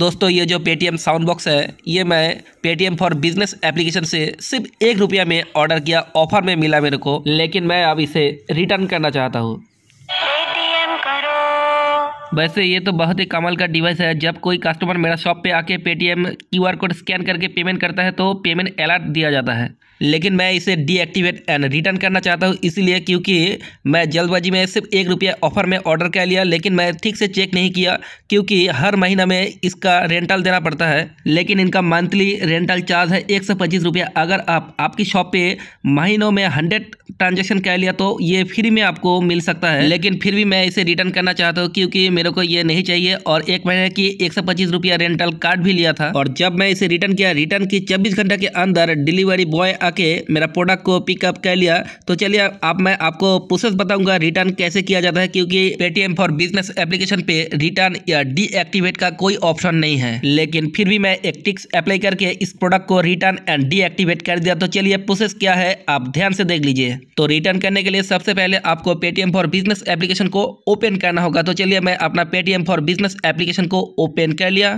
दोस्तों ये जो पेटीएम साउंड बॉक्स है ये मैं पेटीएम फॉर बिजनेस एप्लीकेशन से सिर्फ एक रुपया में ऑर्डर किया ऑफर में मिला मेरे को लेकिन मैं अब इसे रिटर्न करना चाहता हूँ वैसे ये तो बहुत ही कमल का डिवाइस है जब कोई कस्टमर मेरा शॉप पे आके पेटीएम क्यूआर कोड स्कैन करके पेमेंट करता है तो पेमेंट अलर्ट दिया जाता है लेकिन मैं इसे डीएक्टिवेट एंड रिटर्न करना चाहता हूँ इसीलिए क्योंकि मैं जल्दबाजी में सिर्फ एक रुपया ऑफर में ऑर्डर कर लिया लेकिन मैं ठीक से चेक नहीं किया क्योंकि हर महीना में इसका रेंटल देना पड़ता है लेकिन इनका मंथली रेंटल चार्ज है एक सौ पच्चीस रुपया अगर आप आपकी शॉप पे महीनों में हंड्रेड ट्रांजेक्शन कर लिया तो ये फ्री में आपको मिल सकता है लेकिन फिर भी मैं इसे रिटर्न करना चाहता हूँ क्योंकि मेरे को ये नहीं चाहिए और एक महीने की एक सौ पच्चीस रुपया रेंटल कार्ड भी लिया था और जब मैं इसे रिटर्न किया रिटर्न की चौबीस घंटे के अंदर डिलीवरी बॉय आके मेरा प्रोडक्ट को पिकअप कर लिया तो चलिए अब मैं आपको प्रोसेस बताऊंगा रिटर्न कैसे किया जाता है क्योंकि पेटीएम फॉर बिजनेस एप्लीकेशन पे रिटर्न या डीएक्टिवेट का कोई ऑप्शन नहीं है लेकिन फिर भी मैं एक टिक्स अप्लाई करके इस प्रोडक्ट को रिटर्न एंड डीएक्टिवेट कर दिया तो चलिए प्रोसेस क्या है आप ध्यान से देख लीजिए तो रिटर्न करने के लिए सबसे पहले आपको पेटीएम फॉर बिजनेस एप्लीकेशन को ओपन करना होगा तो चलिए मैं आप अपना पेटीएम फॉर बिजनेस एप्लीकेशन को ओपन कर लिया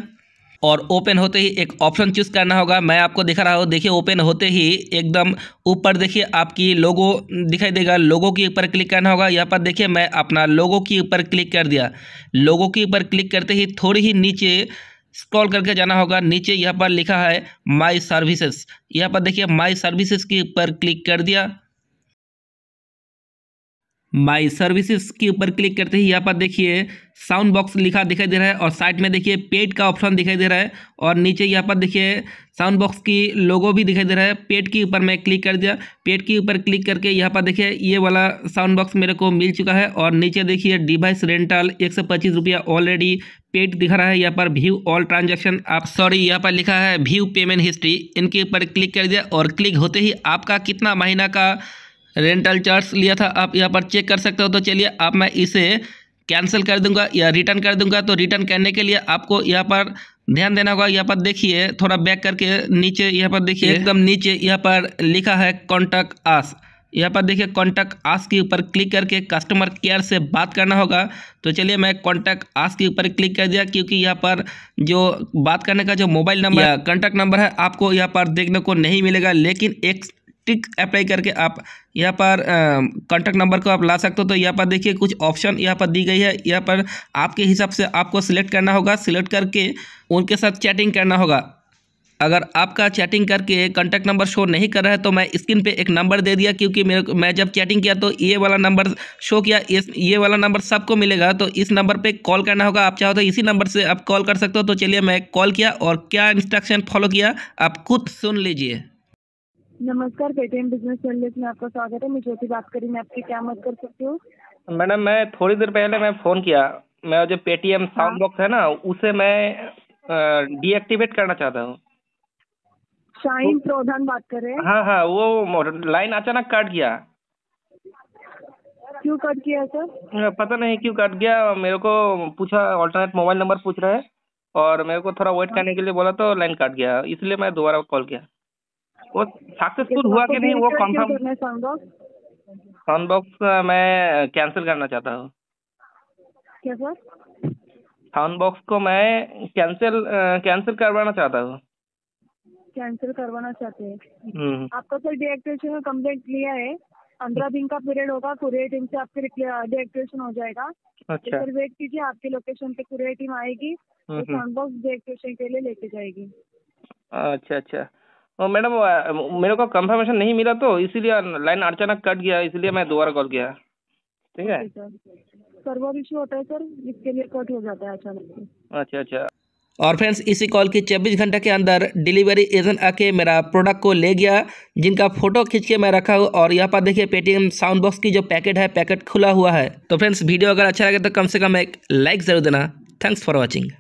और ओपन होते ही एक ऑप्शन चूज़ करना होगा मैं आपको दिखा रहा हूँ देखिए ओपन होते ही एकदम ऊपर देखिए आपकी लोगो दिखाई देगा लोगो के ऊपर क्लिक करना होगा यहाँ पर देखिए मैं अपना लोगो के ऊपर क्लिक कर दिया लोगो के ऊपर क्लिक करते ही थोड़ी ही नीचे स्क्रॉल करके जाना होगा नीचे यहाँ पर लिखा है माई सर्विसेस यहाँ पर देखिए माई सर्विसेस के ऊपर क्लिक कर दिया माई सर्विसेज के ऊपर क्लिक करते ही यहाँ पर देखिए साउंड बॉक्स लिखा दिखाई दे रहा है और साइड में देखिए पेड का ऑप्शन दिखाई दे रहा है और नीचे यहाँ पर देखिए साउंड बॉक्स की लोगो भी दिखाई दे रहा है पेड के ऊपर मैं क्लिक कर दिया पेड के ऊपर क्लिक करके यहाँ पर देखिए ये वाला साउंड बॉक्स मेरे को मिल चुका है और नीचे देखिए डिवाइस रेंटल एक सौ पच्चीस रुपया ऑलरेडी पेड दिखा रहा है यहाँ पर व्यू ऑल ट्रांजेक्शन आप सॉरी यहाँ पर लिखा है व्यू पेमेंट हिस्ट्री इनके ऊपर क्लिक कर दिया और क्लिक होते ही आपका कितना महीना का रेंटल चार्ज लिया था आप यहाँ पर चेक कर सकते हो तो चलिए आप मैं इसे कैंसिल कर दूंगा या रिटर्न कर दूंगा तो रिटर्न करने के लिए आपको यहाँ पर ध्यान देना होगा यहाँ पर देखिए थोड़ा बैक करके नीचे यहाँ पर देखिए एकदम नीचे यहाँ पर लिखा है कॉन्टैक्ट आस यहाँ पर देखिए कॉन्टैक्ट आस के ऊपर क्लिक करके कस्टमर केयर से बात करना होगा तो चलिए मैं कॉन्टैक्ट आस के ऊपर क्लिक कर दिया क्योंकि यहाँ पर जो बात करने का जो मोबाइल नंबर कॉन्टैक्ट नंबर है आपको यहाँ पर देखने को नहीं मिलेगा लेकिन एक टिक अप्लाई करके आप यहाँ पर कॉन्टैक्ट नंबर को आप ला सकते हो तो यहाँ पर देखिए कुछ ऑप्शन यहाँ पर दी गई है यहाँ पर आपके हिसाब से आपको सिलेक्ट करना होगा सिलेक्ट करके उनके साथ चैटिंग करना होगा अगर आपका चैटिंग करके कॉन्टैक्ट नंबर शो नहीं कर रहा है तो मैं स्क्रीन पे एक नंबर दे दिया क्योंकि मेरे मैं जब चैटिंग किया तो ये वाला नंबर शो किया इस ये वाला नंबर सबको मिलेगा तो इस नंबर पे कॉल करना होगा आप चाहो तो इसी नंबर से आप कॉल कर सकते हो तो चलिए मैं कॉल किया और क्या इंस्ट्रक्शन फॉलो किया आप खुद सुन लीजिए नमस्कार पेटीएम बिजनेस सर्विस में आपका स्वागत है मैं ज्योति बात करी मैं आपकी क्या मदद कर सकती हूँ मैडम मैं थोड़ी देर पहले मैं फ़ोन किया मैं जो पेटीएम साउंड बॉक्स है ना उसे मैं डीएक्टिवेट करना चाहता हूँ शाइन प्रधान बात कर रहे हैं हाँ हाँ वो लाइन अचानक काट गया क्यों कट गया सर पता नहीं क्यों कट गया मेरे को पूछा ऑल्टरनेट मोबाइल नंबर पूछ रहा है और मेरे को थोड़ा वेट हाँ। करने के लिए बोला तो लाइन काट गया इसलिए मैं दोबारा कॉल किया वो सक्सेसफुल हुआ कि नहीं वो कंफर्म साउंडबॉक्स uh, मैं कैंसिल uh, करना चाहता हूँ क्या सर साउंडबॉक्स को मैं कैंसिल कैंसिल uh, करवाना चाहता हूँ कैंसिल करवाना चाहते हैं हम्म। आपका सर डिएक्टिवेशन का कंप्लेंट लिया है पंद्रह दिन का पीरियड होगा कुरियर टीम से आपके डिएक्टिवेशन हो जाएगा अच्छा। सर तो वेट कीजिए आपके लोकेशन पे कुरियर टीम आएगी हम्म, तो साउंड बॉक्स डिएक्टिवेशन के लिए लेके जाएगी अच्छा अच्छा मैडम मेरे को कंफर्मेशन नहीं मिला तो इसीलिए लाइन अचानक कट गया इसलिए मैं दोबारा कॉल किया ठीक है वो इशू होता है सर जिसके लिए कट हो जाता है अचानक अच्छा अच्छा और फ्रेंड्स इसी कॉल की 24 घंटे के अंदर डिलीवरी एजेंट आके मेरा प्रोडक्ट को ले गया जिनका फोटो खींच के मैं रखा हूँ और यहाँ पर देखिए पेटीएम साउंड बॉक्स की जो पैकेट है पैकेट खुला हुआ है तो फ्रेंड्स वीडियो अगर अच्छा लगे तो कम से कम एक लाइक ज़रूर देना थैंक्स फॉर वॉचिंग